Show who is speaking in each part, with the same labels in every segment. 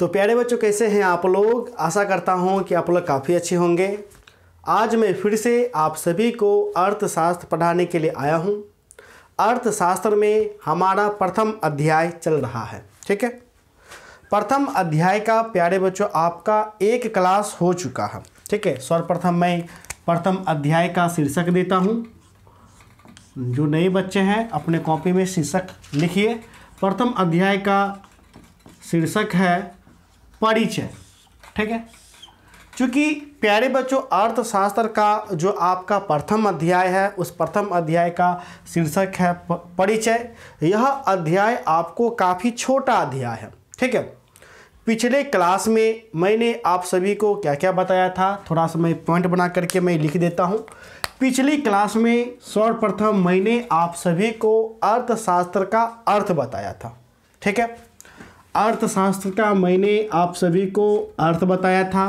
Speaker 1: तो प्यारे बच्चों कैसे हैं आप लोग आशा करता हूँ कि आप लोग काफ़ी अच्छे होंगे आज मैं फिर से आप सभी को अर्थशास्त्र पढ़ाने के लिए आया हूँ अर्थशास्त्र में हमारा प्रथम अध्याय चल रहा है ठीक है प्रथम अध्याय का प्यारे बच्चों आपका एक क्लास हो चुका है ठीक है सर्वप्रथम मैं प्रथम अध्याय का शीर्षक देता हूँ जो नए बच्चे हैं अपने कॉपी में शीर्षक लिखिए प्रथम अध्याय का शीर्षक है परिचय ठीक है चूँकि प्यारे बच्चों अर्थशास्त्र का जो आपका प्रथम अध्याय है उस प्रथम अध्याय का शीर्षक है परिचय यह अध्याय आपको काफ़ी छोटा अध्याय है ठीक है पिछले क्लास में मैंने आप सभी को क्या क्या बताया था थोड़ा सा मैं पॉइंट बना करके मैं लिख देता हूँ पिछली क्लास में सर्वप्रथम मैंने आप सभी को अर्थशास्त्र का अर्थ बताया था ठीक है अर्थशास्त्र का मैंने आप सभी को अर्थ बताया था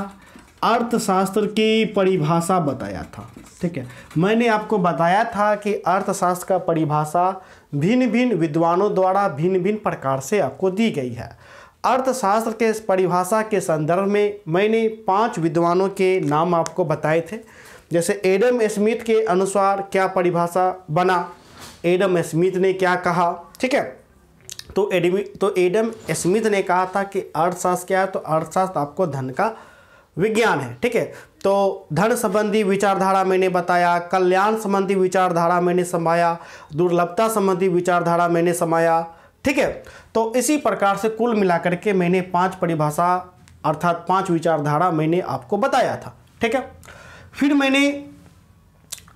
Speaker 1: अर्थशास्त्र की परिभाषा बताया था ठीक है मैंने आपको बताया था कि अर्थशास्त्र का परिभाषा भिन्न भिन्न विद्वानों द्वारा भिन्न भिन्न प्रकार से आपको दी गई है अर्थशास्त्र के परिभाषा के संदर्भ में मैंने पांच विद्वानों के नाम आपको बताए थे जैसे एडम स्मिथ के अनुसार क्या परिभाषा बना एडम स्मिथ ने क्या कहा ठीक है तो एडम तो एडम स्मिथ ने कहा था कि अर्थशास्त्र क्या है तो अर्थशास्त्र आपको धन का विज्ञान है ठीक है तो धन संबंधी विचारधारा मैंने बताया कल्याण संबंधी विचारधारा मैंने समाया दुर्लभता संबंधी विचारधारा मैंने समाया ठीक है तो इसी प्रकार से कुल मिलाकर के मैंने पांच परिभाषा अर्थात पांच विचारधारा मैंने आपको बताया था ठीक है फिर मैंने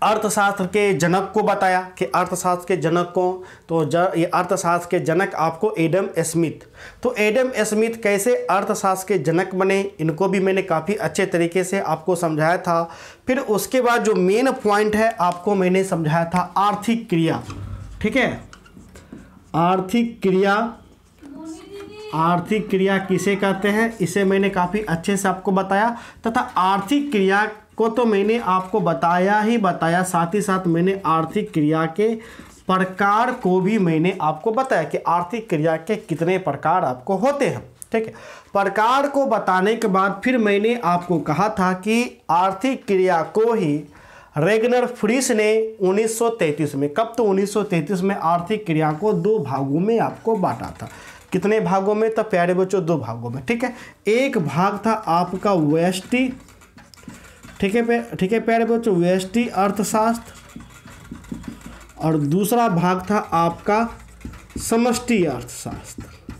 Speaker 1: अर्थशास्त्र के जनक को बताया कि अर्थशास्त्र के जनक को तो ज ये अर्थशास्त्र के जनक आपको एडम स्मिथ तो एडम स्मिथ कैसे अर्थशास्त्र के जनक बने इनको भी मैंने काफ़ी अच्छे तरीके से आपको समझाया था फिर उसके बाद जो मेन पॉइंट है आपको मैंने समझाया था आर्थिक क्रिया ठीक है आर्थिक क्रिया आर्थिक क्रिया किसे कहते हैं इसे मैंने काफ़ी अच्छे से आपको बताया तथा आर्थिक क्रिया को तो मैंने आपको बताया ही बताया साथ ही साथ मैंने आर्थिक क्रिया के प्रकार को भी मैंने आपको बताया कि आर्थिक क्रिया के कितने प्रकार आपको होते हैं ठीक है प्रकार को बताने के बाद फिर मैंने आपको कहा था कि आर्थिक क्रिया को ही रेगनर फ्रिस ने 1933 में कब तो 1933 में आर्थिक क्रिया को दो भागों में आपको बांटा था कितने भागों में तो प्यारे बच्चों दो भागों में ठीक है एक भाग था आपका वेस्टी ठीक है ठीक है प्यारे बच्चों व्यष्टि अर्थशास्त्र और दूसरा भाग था आपका समष्टि अर्थशास्त्र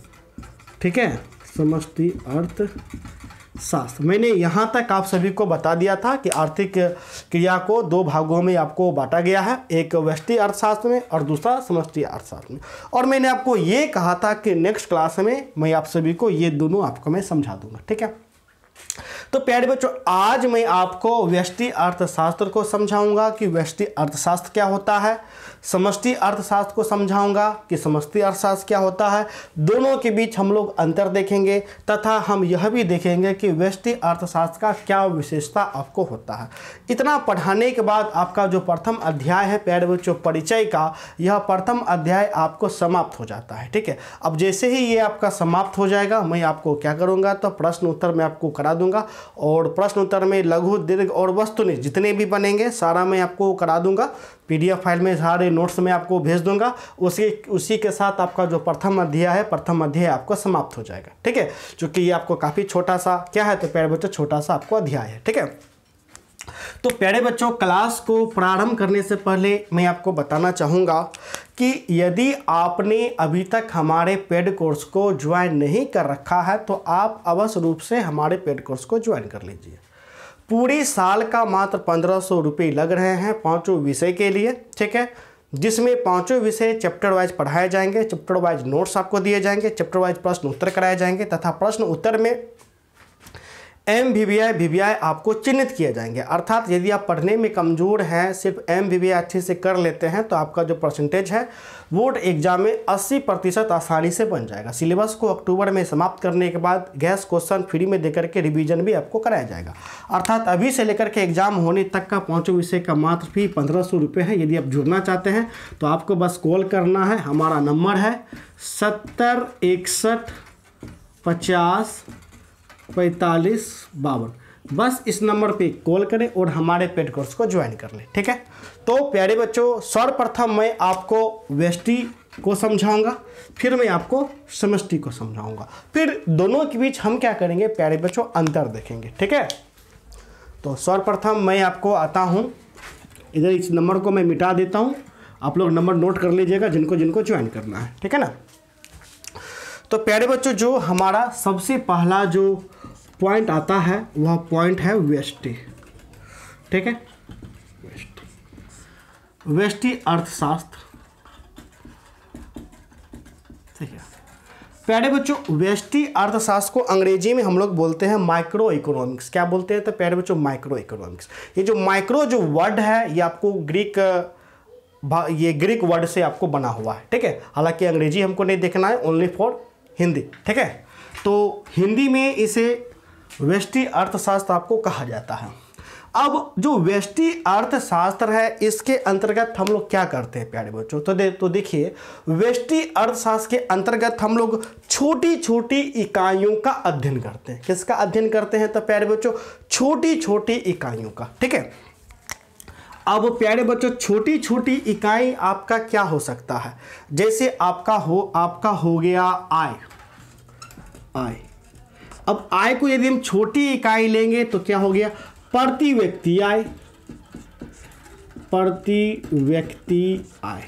Speaker 1: ठीक है समष्टि अर्थशास्त्र मैंने यहाँ तक आप सभी को बता दिया था कि आर्थिक क्रिया को दो भागों में आपको बांटा गया है एक व्यष्टि अर्थशास्त्र में और दूसरा समष्टि अर्थशास्त्र में और मैंने आपको ये कहा था कि नेक्स्ट क्लास में मैं आप सभी को ये दोनों आपको मैं समझा दूंगा ठीक है तो प्यारे बच्चों आज मैं आपको व्यष्टि अर्थशास्त्र को समझाऊंगा कि व्यष्टि अर्थशास्त्र क्या होता है समष्टि अर्थशास्त्र को समझाऊंगा कि समष्टि अर्थशास्त्र क्या होता है दोनों के बीच हम लोग अंतर देखेंगे तथा हम यह भी देखेंगे कि व्यष्टि अर्थशास्त्र का क्या विशेषता आपको होता है इतना पढ़ाने के बाद आपका जो प्रथम अध्याय है पैर जो परिचय का यह प्रथम अध्याय आपको समाप्त हो जाता है ठीक है अब जैसे ही ये आपका समाप्त हो जाएगा मैं आपको क्या करूँगा तो प्रश्न उत्तर मैं आपको करा दूंगा और प्रश्न उत्तर में लघु दीर्घ और वस्तु जितने भी बनेंगे सारा मैं आपको करा दूंगा पीडीएफ फाइल में सारे नोट्स में आपको भेज दूंगा उसी उसी के साथ आपका जो प्रथम अध्याय है प्रथम अध्याय आपको समाप्त हो जाएगा ठीक है चूँकि ये आपको काफ़ी छोटा सा क्या है तो प्यारे बच्चों छोटा सा आपको अध्याय है ठीक है तो प्यारे बच्चों क्लास को प्रारंभ करने से पहले मैं आपको बताना चाहूँगा कि यदि आपने अभी तक हमारे पेड कोर्स को ज्वाइन नहीं कर रखा है तो आप अवश्य रूप से हमारे पेड कोर्स को ज्वाइन कर लीजिए पूरी साल का मात्र पंद्रह सौ रुपये लग रहे हैं पाँचों विषय के लिए ठीक है जिसमें पांचों विषय चैप्टर वाइज पढ़ाए जाएंगे चैप्टर वाइज नोट्स आपको दिए जाएंगे चैप्टर वाइज प्रश्न उत्तर कराए जाएंगे तथा प्रश्न उत्तर में M V V I V V I आपको चिन्हित किए जाएंगे अर्थात यदि आप पढ़ने में कमज़ोर हैं सिर्फ एम वी वी आई अच्छे से कर लेते हैं तो आपका जो परसेंटेज है बोर्ड एग्जाम में 80 प्रतिशत आसानी से बन जाएगा सिलेबस को अक्टूबर में समाप्त करने के बाद गैस क्वेश्चन फ्री में देकर के रिवीजन भी आपको कराया जाएगा अर्थात अभी से लेकर के एग्जाम होने तक का पहुँचे विषय का मात्र फी पंद्रह सौ रुपये है यदि आप जुड़ना चाहते हैं तो आपको बस कॉल करना है हमारा नंबर है सत्तर इकसठ पचास पैंतालीस बावन बस इस नंबर पे कॉल करें और हमारे पेड कोर्स को ज्वाइन कर लें ठीक है तो प्यारे बच्चों सर्वप्रथम मैं आपको वेस्टी को समझाऊंगा फिर मैं आपको समष्टि को समझाऊंगा फिर दोनों के बीच हम क्या करेंगे प्यारे बच्चों अंतर देखेंगे ठीक है तो सर्वप्रथम मैं आपको आता हूँ इधर इस नंबर को मैं मिटा देता हूँ आप लोग नंबर नोट कर लीजिएगा जिनको जिनको ज्वाइन करना है ठीक है ना तो प्यारे बच्चों जो हमारा सबसे पहला जो पॉइंट आता है वह पॉइंट है वेस्टी ठीक है वेस्टी वेस्टी अर्थशास्त्र ठीक है प्यारे बच्चों वेस्टी अर्थशास्त्र को अंग्रेजी में हम लोग बोलते हैं माइक्रो इकोनॉमिक्स क्या बोलते हैं तो प्यारे बच्चों माइक्रो इकोनॉमिक्स ये जो माइक्रो जो वर्ड है ये आपको ग्रीक ये ग्रीक वर्ड से आपको बना हुआ है ठीक है हालांकि अंग्रेजी हमको नहीं देखना है ओनली फॉर हिंदी ठीक है तो हिंदी में इसे वेष्टि अर्थशास्त्र आपको कहा जाता है अब जो वेस्टी अर्थशास्त्र है इसके अंतर्गत हम लोग क्या करते हैं प्यारे बच्चों तो दे तो देखिए वेस्टी अर्थशास्त्र के अंतर्गत हम लोग छोटी छोटी इकाइयों का अध्ययन करते हैं किसका अध्ययन करते हैं तो प्यारे बच्चों छोटी छोटी इकाइयों का ठीक है अब प्यारे बच्चों छोटी छोटी इकाई आपका क्या हो सकता है जैसे आपका हो आपका हो गया आय आय अब आय को यदि हम छोटी इकाई लेंगे तो क्या हो गया प्रति व्यक्ति आय प्रति व्यक्ति आय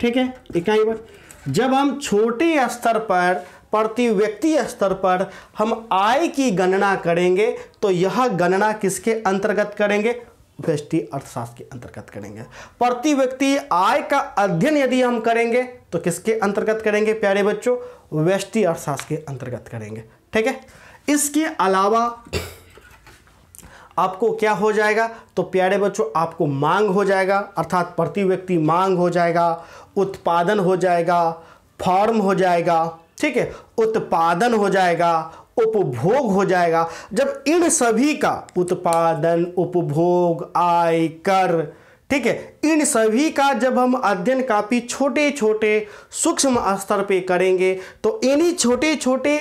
Speaker 1: ठीक है इकाई पर जब हम छोटे स्तर पर प्रति व्यक्ति स्तर पर हम आय की गणना करेंगे तो यह गणना किसके अंतर्गत करेंगे व्यष्टि अर्थशास्त्र के अंतर्गत करेंगे प्रति व्यक्ति आय का अध्ययन यदि हम करेंगे तो किसके अंतर्गत करेंगे प्यारे बच्चों व्यष्टि अर्थशास्त्र के अंतर्गत करेंगे ठीक है इसके अलावा आपको क्या हो जाएगा तो प्यारे बच्चों आपको मांग हो जाएगा अर्थात प्रति व्यक्ति मांग हो जाएगा उत्पादन हो जाएगा फॉर्म हो जाएगा ठीक है उत्पादन हो जाएगा उपभोग हो जाएगा जब इन सभी का उत्पादन उपभोग आय कर ठीक है इन सभी का जब हम अध्ययन काफ़ी छोटे छोटे सूक्ष्म स्तर पे करेंगे तो इन्हीं छोटे छोटे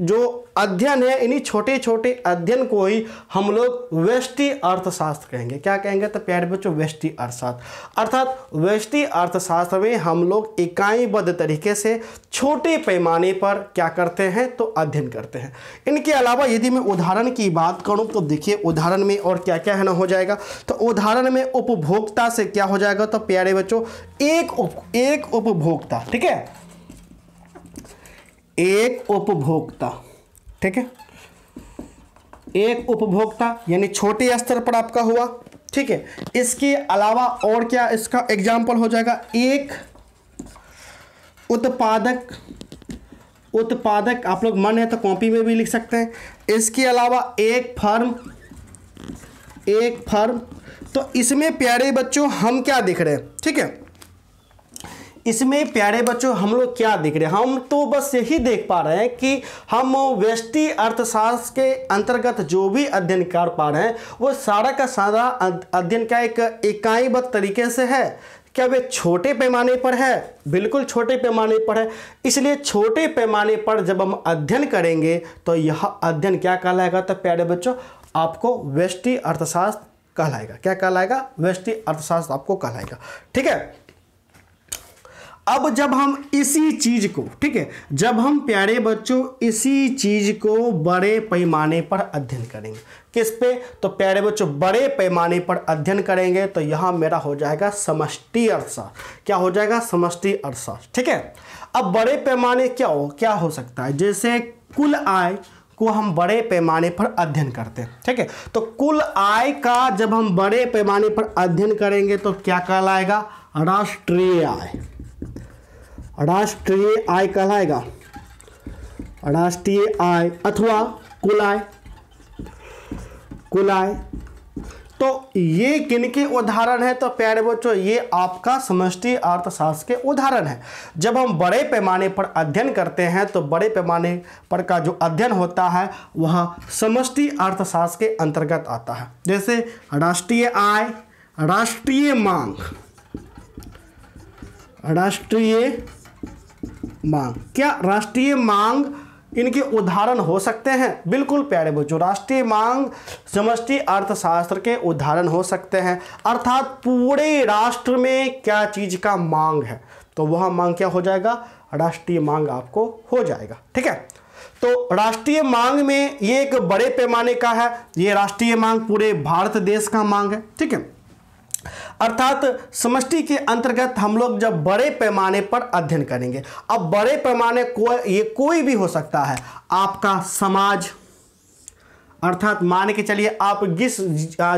Speaker 1: जो अध्ययन है इन्हीं छोटे छोटे अध्ययन को ही हम लोग वेष्टि अर्थशास्त्र कहेंगे क्या कहेंगे तो प्यारे बच्चों वेष्टि अर्थशास्त्र अर्थात वेष्टि अर्थशास्त्र में हम लोग इकाईबद्ध तरीके से छोटे पैमाने पर क्या करते हैं तो अध्ययन करते हैं इनके अलावा यदि मैं उदाहरण की बात करूँ तो देखिए उदाहरण में और क्या क्या है ना हो जाएगा तो उदाहरण में उपभोक्ता से क्या हो जाएगा तो प्यारे बच्चों एक उप, एक उपभोक्ता ठीक है एक उपभोक्ता ठीक है एक उपभोक्ता यानी छोटे स्तर पर आपका हुआ ठीक है इसके अलावा और क्या इसका एग्जाम्पल हो जाएगा एक उत्पादक उत्पादक आप लोग मन है तो कॉपी में भी लिख सकते हैं इसके अलावा एक फर्म एक फर्म तो इसमें प्यारे बच्चों हम क्या देख रहे हैं ठीक है इसमें प्यारे बच्चों हम लोग क्या देख रहे हैं हम तो बस यही देख पा रहे हैं कि हम वेस्टी अर्थशास्त्र के अंतर्गत जो भी अध्ययन कर पा रहे हैं वो सारा का सारा अध्ययन का एक इकाईबद्ध तरीके से है क्या वे छोटे पैमाने पर है बिल्कुल छोटे पैमाने पर है इसलिए छोटे पैमाने पर जब हम अध्ययन करेंगे तो यह अध्ययन क्या कहलाएगा तो प्यारे बच्चों आपको वेस्टी अर्थशास्त्र कहलाएगा क्या कहलाएगा वेस्टी अर्थशास्त्र आपको कहलाएगा ठीक है अब जब हम इसी चीज को ठीक है जब हम प्यारे बच्चों इसी चीज को बड़े पैमाने पर अध्ययन करेंगे किस पे तो प्यारे बच्चों बड़े पैमाने पर अध्ययन करेंगे तो यहाँ मेरा हो जाएगा समष्टि अर्थशास्त्र क्या हो जाएगा समष्टि अर्थशास्त्र ठीक है अब बड़े पैमाने क्या हो क्या हो सकता है जैसे कुल आय को हम बड़े पैमाने पर अध्ययन करते हैं ठीक है तो कुल आय का जब हम बड़े पैमाने पर अध्ययन करेंगे तो क्या कहलाएगा राष्ट्रीय आय राष्ट्रीय आय कहलाएगा राष्ट्रीय आय अथवा कुल आय कुल आय तो ये किनके उदाहरण है तो प्यारे बच्चों ये आपका समष्टि अर्थशास्त्र के उदाहरण है जब हम बड़े पैमाने पर अध्ययन करते हैं तो बड़े पैमाने पर का जो अध्ययन होता है वह समष्टि अर्थशास्त्र के अंतर्गत आता है जैसे राष्ट्रीय आय राष्ट्रीय मांग राष्ट्रीय मांग क्या राष्ट्रीय मांग इनके उदाहरण हो सकते हैं बिल्कुल प्यारे बच्चों राष्ट्रीय मांग समष्टि अर्थशास्त्र के उदाहरण हो सकते हैं अर्थात पूरे राष्ट्र में क्या चीज़ का मांग है तो वह मांग क्या हो जाएगा राष्ट्रीय मांग आपको हो जाएगा ठीक है तो राष्ट्रीय मांग में ये एक बड़े पैमाने का है ये राष्ट्रीय मांग पूरे भारत देश का मांग है ठीक है अर्थात समष्टि के अंतर्गत हम लोग जब बड़े पैमाने पर अध्ययन करेंगे अब बड़े पैमाने को ये कोई भी हो सकता है आपका समाज अर्थात मान के चलिए आप जिस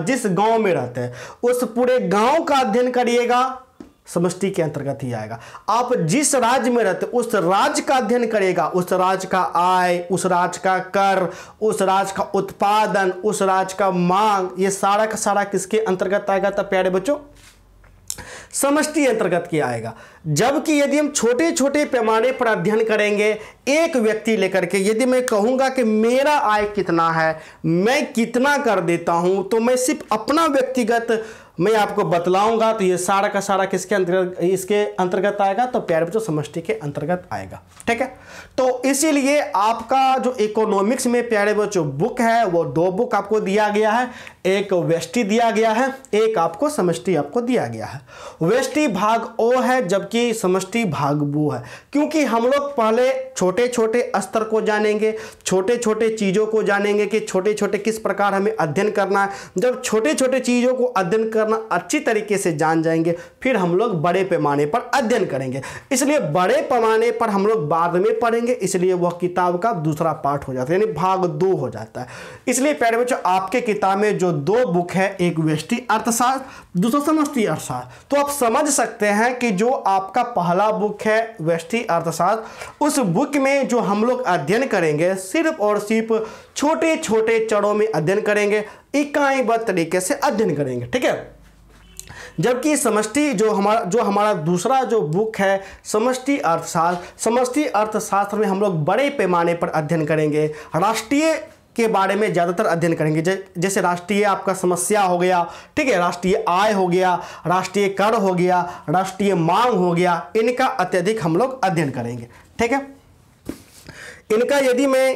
Speaker 1: जिस गांव में रहते हैं उस पूरे गांव का अध्ययन करिएगा समष्टि के अंतर्गत ही आएगा आप जिस राज्य में रहते उस राज्य का अध्ययन करेगा उस राज्य का आय उस राज्य का कर उस राज्य का उत्पादन उस राज्य का मांग ये सारा का सारा किसके अंतर्गत आएगा तब प्यारे बच्चों समष्टि अंतर्गत की आएगा जबकि यदि हम छोटे छोटे पैमाने पर अध्ययन करेंगे एक व्यक्ति लेकर के यदि मैं कहूंगा कि मेरा आय कितना है मैं कितना कर देता हूं तो मैं सिर्फ अपना व्यक्तिगत मैं आपको बतलाऊंगा तो ये सारा का सारा किसके अंतर्गत इसके अंतर्गत आएगा तो प्यारे बच्चों समष्टि के अंतर्गत आएगा ठीक है तो इसीलिए आपका जो इकोनॉमिक्स में प्यारे बच्चों बुक है वो दो बुक आपको दिया गया है एक वेष्टि दिया गया है एक आपको समष्टि आपको दिया गया है वेष्टि भाग ओ है जबकि समष्टि भाग बू है क्योंकि हम लोग पहले छोटे छोटे स्तर को जानेंगे छोटे छोटे चीज़ों को जानेंगे कि छोटे छोटे किस प्रकार हमें अध्ययन करना है जब छोटे छोटे चीज़ों को अध्ययन कर करना अच्छी तरीके से जान जाएंगे फिर हम लोग बड़े पैमाने पर अध्ययन करेंगे इसलिए बड़े पैमाने पर हम लोग बाद में पढ़ेंगे इसलिए वह किताब का दूसरा पार्ट हो जाता है यानी भाग दो हो जाता है इसलिए प्यारे बच्चों आपके किताब में जो दो बुक है एक व्यष्टि अर्थशास्त्र दूसरा समष्टि अर्थशास्त्र तो आप समझ सकते हैं कि जो आपका पहला बुक है व्यष्टि अर्थशास्त्र उस बुक में जो हम लोग अध्ययन करेंगे सिर्फ और सिर्फ छोटे छोटे चरों में अध्ययन करेंगे बद तरीके से अध्ययन करेंगे ठीक है जबकि समष्टि जो हमारा जो हमारा दूसरा जो बुक है समष्टि अर्थशास्त्र समष्टि अर्थशास्त्र में हम लोग बड़े पैमाने पर अध्ययन करेंगे राष्ट्रीय के बारे में ज़्यादातर अध्ययन करेंगे जैसे राष्ट्रीय आपका समस्या हो गया ठीक है राष्ट्रीय आय हो गया राष्ट्रीय कर हो गया राष्ट्रीय मांग हो गया इनका अत्यधिक हम लोग अध्ययन करेंगे ठीक है इनका यदि मैं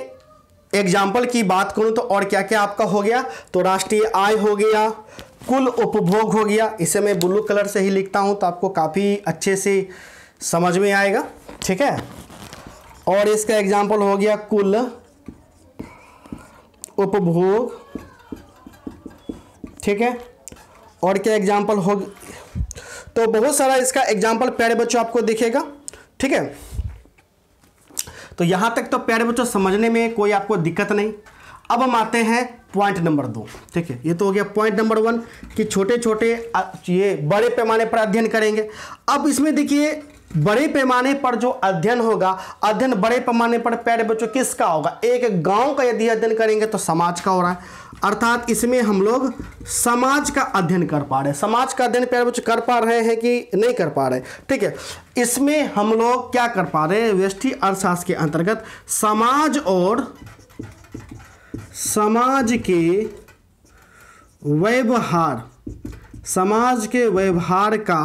Speaker 1: एग्जाम्पल की बात करूँ तो और क्या क्या आपका हो गया तो राष्ट्रीय आय हो गया कुल उपभोग हो गया इसे मैं ब्लू कलर से ही लिखता हूँ तो आपको काफ़ी अच्छे से समझ में आएगा ठीक है और इसका एग्जाम्पल हो गया कुल उपभोग ठीक है और क्या एग्जाम्पल हो तो बहुत सारा इसका एग्जाम्पल प्यारे बच्चों आपको दिखेगा ठीक है तो यहाँ तक तो प्यारे बच्चों समझने में कोई आपको दिक्कत नहीं अब हम आते हैं पॉइंट नंबर दो ठीक है ये तो हो गया पॉइंट नंबर वन कि छोटे छोटे ये बड़े पैमाने पर अध्ययन करेंगे अब इसमें देखिए बड़े पैमाने पर जो अध्ययन होगा अध्ययन बड़े पैमाने पर पैर बच्चों किसका होगा एक गांव का यदि अध्ययन करेंगे तो समाज का हो रहा है अर्थात इसमें हम लोग समाज का अध्ययन कर पा रहे हैं समाज का अध्ययन प्यारे बच्चों कर पा रहे हैं कि नहीं कर पा रहे ठीक है इसमें हम लोग क्या कर पा रहे हैं व्यष्टि अर्थशास्त्र के अंतर्गत समाज और समाज के व्यवहार समाज के व्यवहार का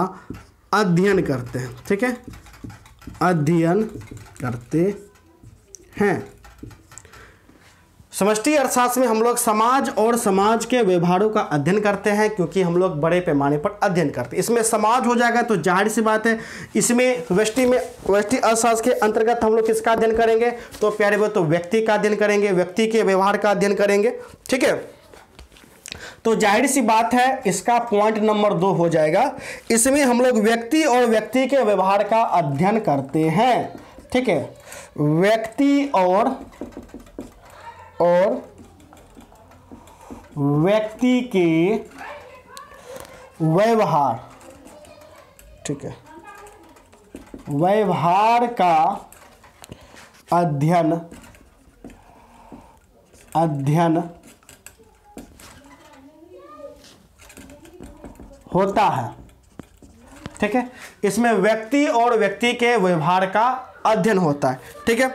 Speaker 1: अध्ययन करते हैं ठीक है अध्ययन करते हैं समष्टि अर्थशास्त्र में हम लोग समाज और समाज के व्यवहारों का अध्ययन करते हैं क्योंकि हम लोग बड़े पैमाने पर अध्ययन करते हैं इसमें समाज हो जाएगा तो जाहिर सी बात है इसमें वृष्टि में वृष्टि अर्थशास्त्र के अंतर्गत हम लोग किसका अध्ययन करेंगे तो प्यारे वो तो व्यक्ति का अध्ययन करेंगे व्यक्ति के व्यवहार का अध्ययन करेंगे ठीक है तो जाहिर सी बात है इसका पॉइंट नंबर दो हो जाएगा इसमें हम लोग व्यक्ति और व्यक्ति के व्यवहार का अध्ययन करते हैं ठीक है व्यक्ति और और व्यक्ति के व्यवहार ठीक है व्यवहार का अध्ययन अध्ययन होता है ठीक है इसमें व्यक्ति और व्यक्ति के व्यवहार का अध्ययन होता है ठीक है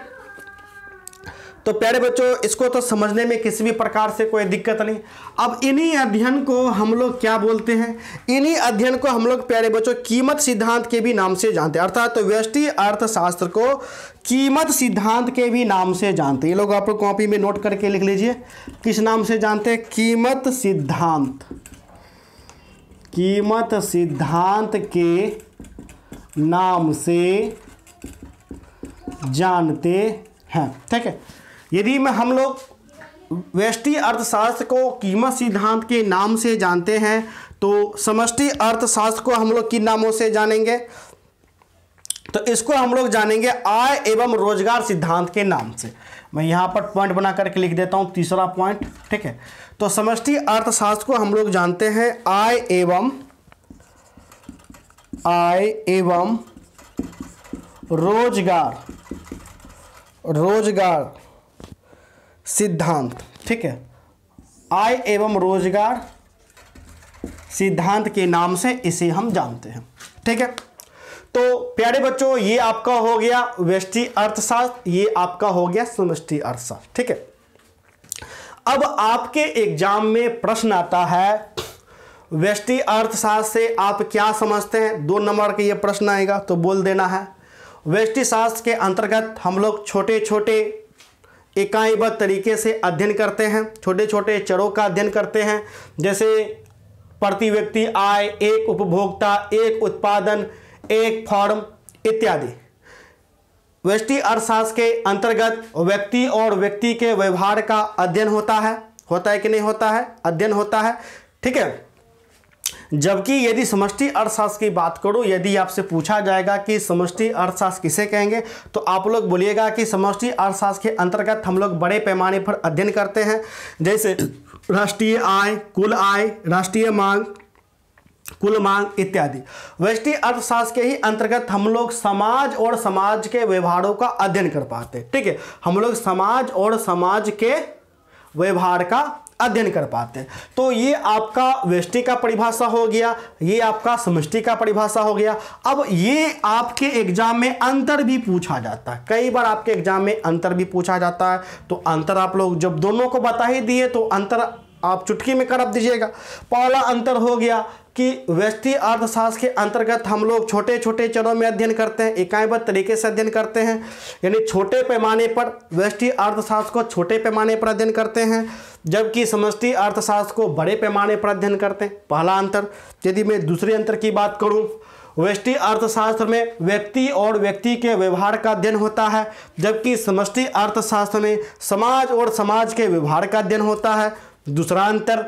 Speaker 1: तो प्यारे बच्चों इसको तो समझने में किसी भी प्रकार से कोई दिक्कत नहीं अब इन्हीं अध्ययन को हम लोग क्या बोलते हैं इन्हीं अध्ययन को हम लोग प्यारे बच्चों कीमत सिद्धांत के भी नाम से जानते हैं अर्थात तो व्यष्टि अर्थशास्त्र को कीमत सिद्धांत के भी नाम से जानते हैं ये लोग आप लोग कॉपी में नोट करके लिख लीजिए किस नाम से जानते हैं कीमत सिद्धांत कीमत सिद्धांत के नाम से जानते हैं ठीक है यदि मैं हम लोग वेष्टि अर्थशास्त्र को कीमत सिद्धांत के नाम से जानते हैं तो समष्टि अर्थशास्त्र को हम लोग किन नामों से जानेंगे तो इसको हम लोग जानेंगे आय एवं रोजगार सिद्धांत के नाम से मैं यहाँ पर पॉइंट बना करके लिख देता हूँ तीसरा पॉइंट ठीक है तो समष्टि अर्थशास्त्र को हम लोग जानते हैं आय एवं आय एवं रोजगार रोजगार सिद्धांत ठीक है आय एवं रोजगार सिद्धांत के नाम से इसे हम जानते हैं ठीक है तो प्यारे बच्चों ये आपका हो गया व्यष्टि अर्थशास्त्र ये आपका हो गया समष्टि अर्थशास्त्र ठीक है अब आपके एग्जाम में प्रश्न आता है व्यष्टि अर्थशास्त्र से आप क्या समझते हैं दो नंबर के ये प्रश्न आएगा तो बोल देना है व्यष्टि शास्त्र के अंतर्गत हम लोग छोटे छोटे इकाईबद्ध तरीके से अध्ययन करते हैं छोटे छोटे चरों का अध्ययन करते हैं जैसे प्रति व्यक्ति आय एक उपभोक्ता एक उत्पादन एक फॉर्म इत्यादि व्यष्टि अर्थशास्त्र के अंतर्गत व्यक्ति और व्यक्ति के व्यवहार का अध्ययन होता है होता है कि नहीं होता है अध्ययन होता है ठीक है जबकि यदि समष्टि अर्थशास्त्र की बात करो यदि आपसे पूछा जाएगा कि समष्टि अर्थशास्त्र किसे कहेंगे तो आप लोग बोलिएगा कि समष्टि अर्थशास्त्र के अंतर्गत हम लोग बड़े पैमाने पर अध्ययन करते हैं जैसे राष्ट्रीय आय कुल आय राष्ट्रीय मांग कुल मांग इत्यादि वैष्टि अर्थशास्त्र के ही अंतर्गत हम लोग समाज और समाज के व्यवहारों का अध्ययन कर पाते हैं ठीक है हम लोग समाज और समाज के व्यवहार का अध्ययन कर पाते हैं तो ये आपका वेष्टि का परिभाषा हो गया ये आपका समृष्टि का परिभाषा हो गया अब ये आपके एग्जाम में अंतर भी पूछा जाता है कई बार आपके एग्जाम में अंतर भी पूछा जाता है तो अंतर आप लोग जब दोनों को बता ही दिए तो अंतर आप चुटकी में कर दीजिएगा पहला अंतर हो गया कि व्यस्ती अर्थशास्त्र के अंतर्गत हम लोग छोटे छोटे चरणों में अध्ययन करते हैं इकाईबद्ध तरीके से अध्ययन करते हैं यानी छोटे पैमाने पर व्यस्टी अर्थशास्त्र को छोटे पैमाने पर अध्ययन करते हैं जबकि समष्टि अर्थशास्त्र को बड़े पैमाने पर अध्ययन करते हैं पहला अंतर यदि मैं दूसरे अंतर की बात करूँ व्यष्टि अर्थशास्त्र में व्यक्ति और व्यक्ति के व्यवहार का अध्ययन होता है जबकि समष्टि अर्थशास्त्र में समाज और समाज के व्यवहार का अध्ययन होता है दूसरा अंतर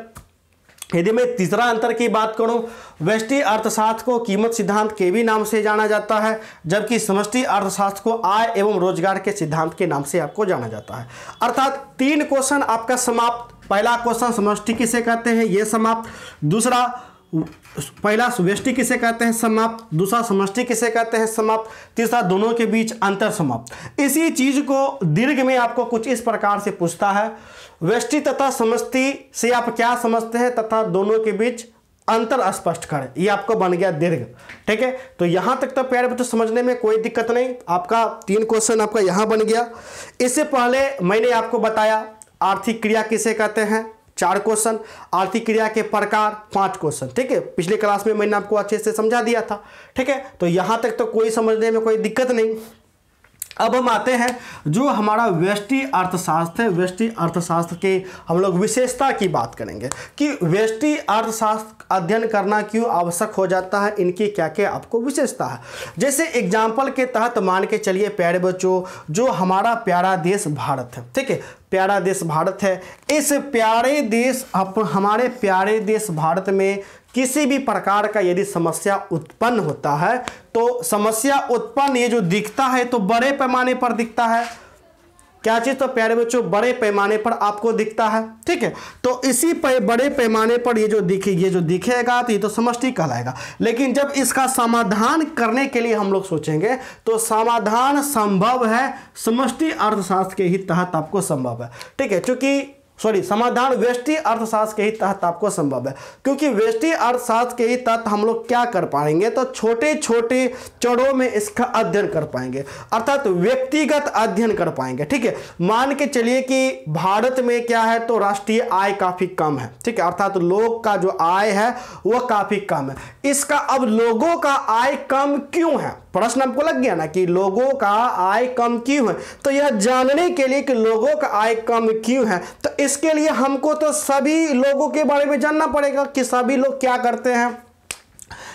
Speaker 1: यदि मैं तीसरा अंतर की बात करूं व्यष्टि अर्थशास्त्र को कीमत सिद्धांत के भी नाम से जाना जाता है जबकि समष्टि अर्थशास्त्र को आय एवं रोजगार के सिद्धांत के नाम से आपको जाना जाता है अर्थात तीन क्वेश्चन आपका समाप्त पहला क्वेश्चन समष्टि किसे कहते हैं ये समाप्त दूसरा पहला व्यष्टि किसे कहते हैं समाप्त दूसरा समष्टि किसे कहते हैं समाप्त तीसरा दोनों के बीच अंतर समाप्त इसी चीज को दीर्घ में आपको कुछ इस प्रकार से पूछता है व्यष्टि तथा समष्टि से आप क्या समझते हैं तथा दोनों के बीच अंतर स्पष्ट करें ये आपको बन गया दीर्घ ठीक है तो यहां तक तो प्यारे बच्चों समझने में कोई दिक्कत नहीं आपका तीन क्वेश्चन आपका यहाँ बन गया इससे पहले मैंने आपको बताया आर्थिक क्रिया किसे कहते हैं चार क्वेश्चन आर्थिक क्रिया के प्रकार पांच क्वेश्चन ठीक है पिछले क्लास में मैंने आपको अच्छे से समझा दिया था ठीक है तो यहां तक तो कोई समझने में कोई दिक्कत नहीं अब हम आते हैं जो हमारा व्यष्टि अर्थशास्त्र है व्यष्टि अर्थशास्त्र के हम लोग विशेषता की बात करेंगे कि व्यष्टि अर्थशास्त्र अध्ययन करना क्यों आवश्यक हो जाता है इनकी क्या क्या आपको विशेषता है जैसे एग्जाम्पल के तहत मान के चलिए प्यारे बच्चों जो हमारा प्यारा देश भारत है ठीक है प्यारा देश भारत है इस प्यारे देश हमारे प्यारे देश भारत में किसी भी प्रकार का यदि समस्या उत्पन्न होता है तो समस्या उत्पन्न ये जो दिखता है तो बड़े पैमाने पर दिखता है क्या चीज़ तो प्यारे बच्चों बड़े पैमाने पर आपको दिखता है ठीक है तो इसी पे बड़े पैमाने पर ये जो दिखे ये जो दिखेगा तो ये तो समष्टि कहलाएगा लेकिन जब इसका समाधान करने के लिए हम लोग सोचेंगे तो समाधान संभव है समष्टि अर्थशास्त्र के ही तहत आपको संभव है ठीक है चूंकि सॉरी समाधान वेस्टी अर्थशास्त्र के ही तहत आपको संभव है क्योंकि वेस्टी अर्थशास्त्र के ही तहत हम लोग क्या कर पाएंगे तो छोटे छोटे चढ़ों में इसका अध्ययन कर पाएंगे अर्थात व्यक्तिगत अध्ययन कर पाएंगे ठीक है मान के चलिए कि भारत में क्या है तो राष्ट्रीय आय काफ़ी कम है ठीक है अर्थात लोग का जो आय है वह काफ़ी कम है इसका अब लोगों का आय कम क्यों है प्रश्न हमको लग गया ना कि लोगों का आय कम क्यों है तो यह जानने के लिए कि लोगों का आय कम क्यों है तो इसके लिए हमको तो सभी लोगों के बारे में जानना पड़ेगा कि सभी लोग क्या करते हैं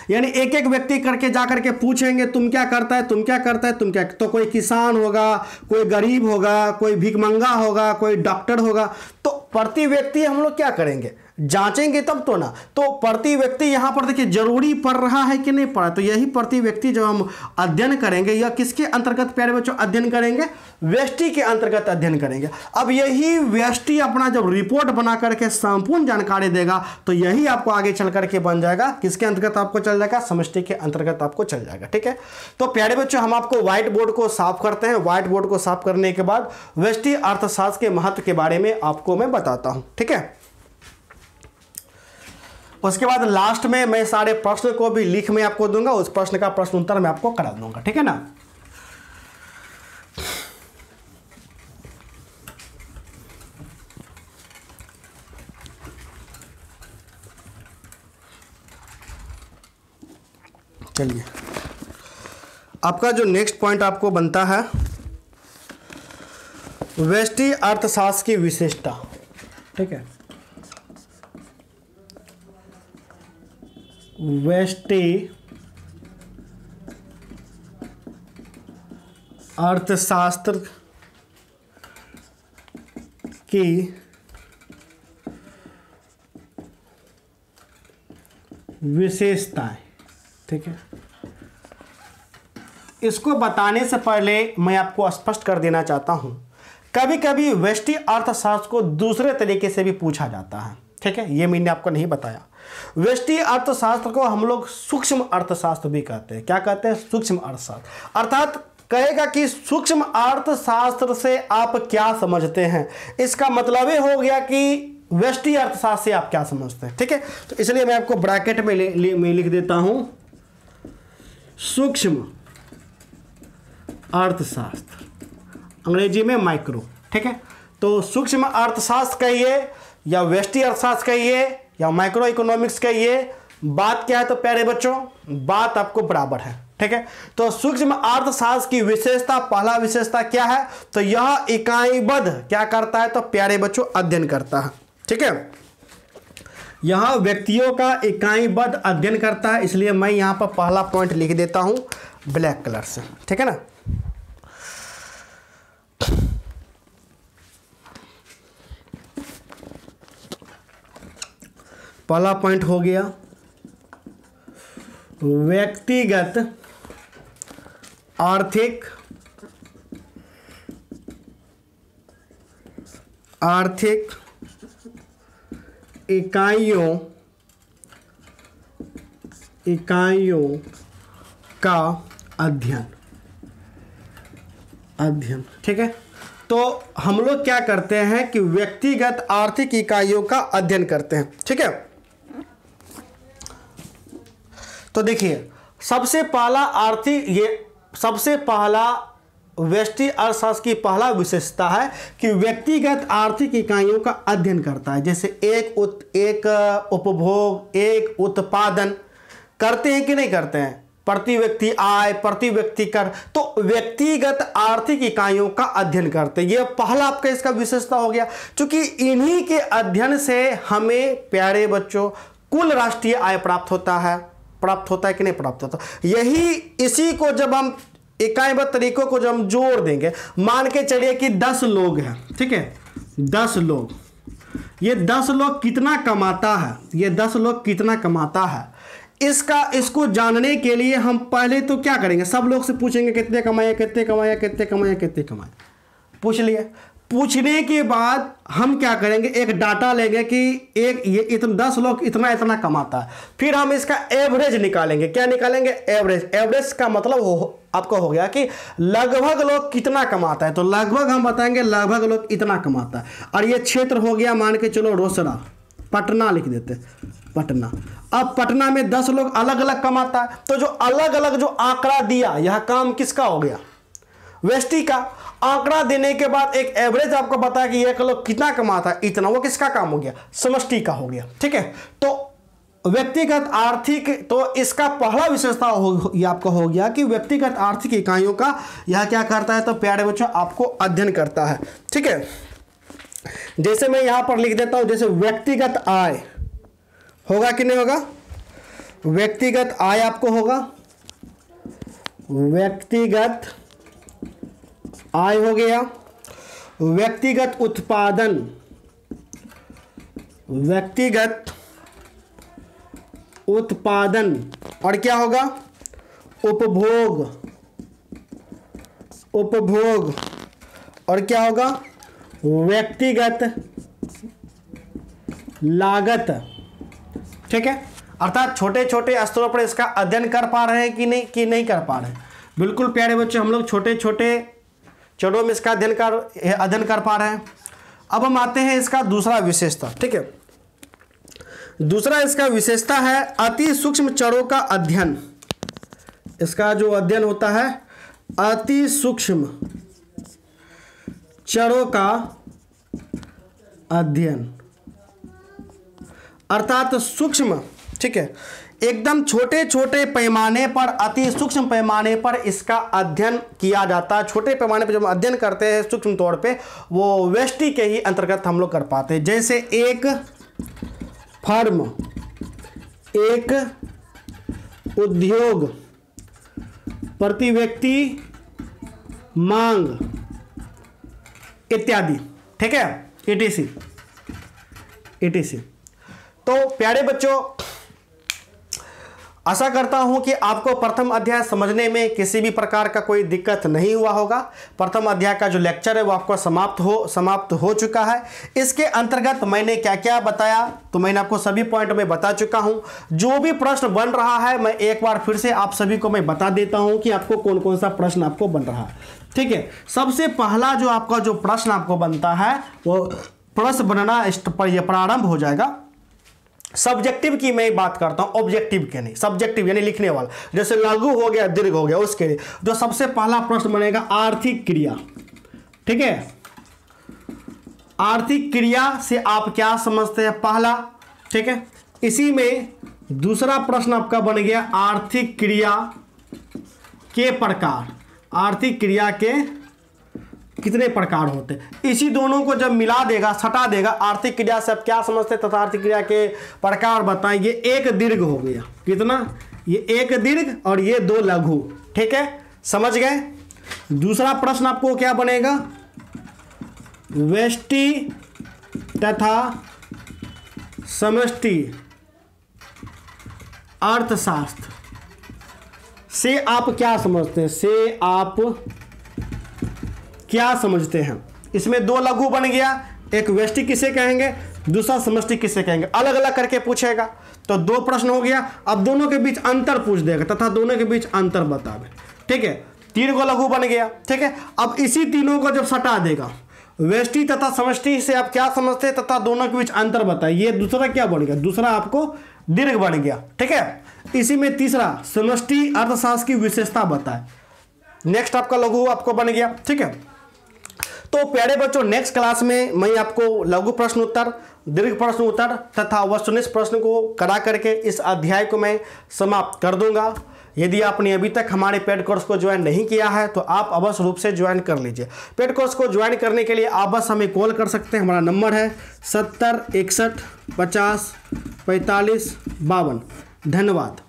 Speaker 1: यानी एक एक व्यक्ति करके जा करके पूछेंगे तुम क्या करता है तुम क्या करता है तुम क्या तो कोई किसान होगा कोई गरीब होगा कोई भिकमंगा होगा कोई डॉक्टर होगा तो प्रति व्यक्ति हम लोग क्या करेंगे जांचेंगे तब तो ना तो प्रति व्यक्ति यहाँ पर देखिए जरूरी पड़ रहा है कि नहीं पड़ा तो यही प्रति व्यक्ति जब हम अध्ययन करेंगे या किसके अंतर्गत प्यारे बच्चों अध्ययन करेंगे व्यष्टि के अंतर्गत अध्ययन करेंगे अब यही व्यष्टि अपना जब रिपोर्ट बना करके संपूर्ण जानकारी देगा तो यही आपको आगे चल करके बन जाएगा किसके अंतर्गत आपको चल जाएगा समष्टि के अंतर्गत आपको चल जाएगा ठीक है तो प्यारे बच्चों हम आपको व्हाइट बोर्ड को साफ करते हैं व्हाइट बोर्ड को साफ करने के बाद व्यष्टि अर्थशास्त्र के महत्व के बारे में आपको मैं बताता हूँ ठीक है उसके बाद लास्ट में मैं सारे प्रश्न को भी लिख में आपको दूंगा उस प्रश्न का प्रश्न उत्तर मैं आपको करा दूंगा ठीक है ना चलिए आपका जो नेक्स्ट पॉइंट आपको बनता है वेस्टी अर्थशास्त्र की विशेषता ठीक है वेस्टे अर्थशास्त्र की विशेषताएं ठीक है इसको बताने से पहले मैं आपको स्पष्ट कर देना चाहता हूं कभी कभी वेस्टी अर्थशास्त्र को दूसरे तरीके से भी पूछा जाता है ठीक है ये मैंने आपको नहीं बताया व्यष्टि अर्थशास्त्र को हम लोग सूक्ष्म अर्थशास्त्र भी कहते हैं क्या कहते हैं सूक्ष्म अर्थशास्त्र अर्थात कहेगा कि सूक्ष्म अर्थशास्त्र से आप क्या समझते हैं इसका मतलब हो गया कि व्यष्टि अर्थशास्त्र से आप क्या समझते हैं ठीक है तो इसलिए मैं आपको ब्रैकेट में में लिख देता हूं सूक्ष्म अर्थशास्त्र अंग्रेजी में माइक्रो ठीक है तो सूक्ष्म अर्थशास्त्र कहिए या वेस्टी अर्थशास्त्र कहिए या माइक्रो इकोनॉमिक्स कहिए बात क्या है तो प्यारे बच्चों बात आपको बराबर है ठीक है तो सूक्ष्म अर्थशास्त्र की विशेषता पहला विशेषता क्या है तो यह इकाईबद्ध क्या करता है तो प्यारे बच्चों अध्ययन करता है ठीक है यह व्यक्तियों का इकाईबद्ध अध्ययन करता है इसलिए मैं यहाँ पर पहला पॉइंट लिख देता हूं ब्लैक कलर से ठीक है ना पहला पॉइंट हो गया व्यक्तिगत आर्थिक आर्थिक इकाइयों इकाइयों का अध्ययन अध्ययन ठीक है तो हम लोग क्या करते हैं कि व्यक्तिगत आर्थिक इकाइयों का अध्ययन करते हैं ठीक है तो देखिए सबसे पहला आर्थिक ये सबसे पहला वेस्टी अर्थशास्त्र की पहला विशेषता है कि व्यक्तिगत आर्थिक इकाइयों का अध्ययन करता है जैसे एक उत, एक उपभोग एक उत्पादन करते हैं कि नहीं करते हैं प्रति व्यक्ति आय प्रति व्यक्ति कर तो व्यक्तिगत आर्थिक इकाइयों का अध्ययन करते हैं यह पहला आपका इसका विशेषता हो गया क्योंकि इन्हीं के अध्ययन से हमें प्यारे बच्चों कुल राष्ट्रीय आय प्राप्त होता है प्राप्त होता है कि नहीं प्राप्त होता यही इसी को जब हम इकाई तरीकों को जब हम जोड़ देंगे मान के चलिए कि दस लोग हैं ठीक है दस लोग ये दस लोग कितना कमाता है ये दस लोग कितना कमाता है इसका इसको जानने के लिए हम पहले तो क्या करेंगे सब लोग से पूछेंगे कितने कमाए कितने कमाए कितने कमाए कितने कमाए पूछ लिया पूछने के बाद हम क्या करेंगे एक डाटा लेंगे कि एक ये इतना दस लोग इतना इतना कमाता है फिर हम इसका एवरेज निकालेंगे क्या निकालेंगे एवरेज एवरेज का मतलब हो आपको हो गया कि लगभग लोग कितना कमाता है तो लगभग हम बताएंगे लगभग लोग इतना कमाता है और ये क्षेत्र हो गया मान के चलो रोसड़ा पटना लिख देते पटना अब पटना में दस लोग अलग अलग कमाता है तो जो अलग अलग जो आंकड़ा दिया यह काम किसका हो गया वेस्टी का आंकड़ा देने के बाद एक एवरेज आपको बताया कि एक लोग कितना कमाता इतना वो किसका काम हो गया समष्टि का हो गया ठीक है तो व्यक्तिगत आर्थिक तो इसका पहला विशेषता हो ये आपको हो गया कि व्यक्तिगत आर्थिक इकाइयों का यह क्या करता है तो प्यारे बच्चों आपको अध्ययन करता है ठीक है जैसे मैं यहां पर लिख देता हूं जैसे व्यक्तिगत आय होगा कि नहीं होगा व्यक्तिगत आय आपको होगा व्यक्तिगत आय हो गया व्यक्तिगत उत्पादन व्यक्तिगत उत्पादन और क्या होगा उपभोग उपभोग और क्या होगा व्यक्तिगत लागत ठीक है अर्थात छोटे छोटे स्तरों पर इसका अध्ययन कर पा रहे हैं कि नहीं कि नहीं कर पा रहे बिल्कुल प्यारे बच्चे हम लोग छोटे छोटे चलो हम इसका अध्ययन कर अध्ययन कर पा रहे हैं अब हम आते हैं इसका दूसरा विशेषता ठीक है दूसरा इसका विशेषता है अति सूक्ष्म चरों का अध्ययन इसका जो अध्ययन होता है अति सूक्ष्म चरों का अध्ययन अर्थात सूक्ष्म ठीक है एकदम छोटे छोटे पैमाने पर अति सूक्ष्म पैमाने पर इसका अध्ययन किया जाता है छोटे पैमाने पर जब हम अध्ययन करते हैं सूक्ष्म तौर पे वो वेस्टी के ही अंतर्गत हम लोग कर पाते हैं जैसे एक फर्म एक उद्योग प्रति व्यक्ति मांग इत्यादि ठीक है ईटीसी e ईटीसी e तो प्यारे बच्चों आशा करता हूं कि आपको प्रथम अध्याय समझने में किसी भी प्रकार का कोई दिक्कत नहीं हुआ होगा प्रथम अध्याय का जो लेक्चर है वो आपका समाप्त हो समाप्त हो चुका है इसके अंतर्गत मैंने क्या क्या बताया तो मैंने आपको सभी पॉइंट में बता चुका हूं जो भी प्रश्न बन रहा है मैं एक बार फिर से आप सभी को मैं बता देता हूँ कि आपको कौन कौन सा प्रश्न आपको बन रहा है ठीक है सबसे पहला जो आपका जो प्रश्न आपको बनता है वो प्रश्न बनना प्रारंभ हो जाएगा सब्जेक्टिव की मैं बात करता हूं ऑब्जेक्टिव के नहीं सब्जेक्टिव यानी लिखने वाला जैसे लघु हो गया दीर्घ हो गया उसके लिए जो तो सबसे पहला प्रश्न बनेगा आर्थिक क्रिया ठीक है आर्थिक क्रिया से आप क्या समझते हैं पहला ठीक है इसी में दूसरा प्रश्न आपका बन गया आर्थिक क्रिया के प्रकार आर्थिक क्रिया के कितने प्रकार होते हैं इसी दोनों को जब मिला देगा सटा देगा आर्थिक क्रिया से आप क्या समझते हैं तथा आर्थिक क्रिया के प्रकार बताएं ये एक दीर्घ हो गया कितना ये एक दीर्घ और ये दो लघु ठीक है समझ गए दूसरा प्रश्न आपको क्या बनेगा वेष्टि तथा समष्टि अर्थशास्त्र से आप क्या समझते हैं से आप क्या समझते हैं इसमें दो लघु बन गया एक व्यष्टि किसे कहेंगे दूसरा समष्टि किसे कहेंगे अलग अलग करके पूछेगा तो दो प्रश्न हो गया अब दोनों के बीच अंतर पूछ देगा तथा दोनों के बीच अंतर बतावे ठीक है तीन को लघु बन गया ठीक है अब इसी तीनों को जब सटा देगा वेष्टि तथा समष्टि से आप क्या समझते हैं तथा दोनों के बीच अंतर बताए ये दूसरा क्या बन गया दूसरा आपको दीर्घ बन गया ठीक है इसी में तीसरा समष्टि अर्थशास्त्र की विशेषता बताए नेक्स्ट आपका लघु आपको बन गया ठीक है तो प्यारे बच्चों नेक्स्ट क्लास में मैं आपको लघु प्रश्न उत्तर दीर्घ प्रश्न उत्तर तथा वस्तुनिष्ठ प्रश्न को करा करके इस अध्याय को मैं समाप्त कर दूंगा यदि आपने अभी तक हमारे पेड कोर्स को ज्वाइन नहीं किया है तो आप अवश्य रूप से ज्वाइन कर लीजिए पेड कोर्स को ज्वाइन करने के लिए आप बस हमें कॉल कर सकते हैं हमारा नंबर है सत्तर इकसठ पचास पैंतालीस बावन धन्यवाद